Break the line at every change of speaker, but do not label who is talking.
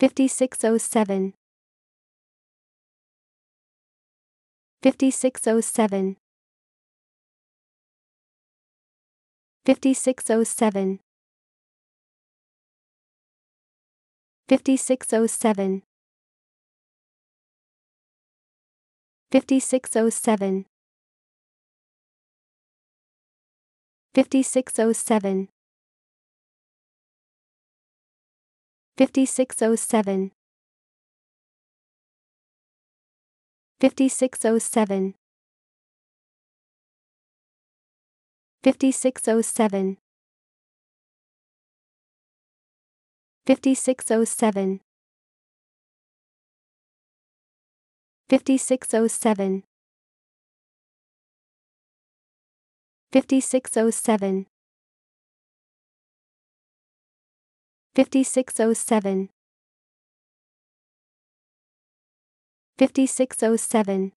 5607 5607 5607 5607 5607 5607 5607 5607 5607 5607 5607 5607 5607 5607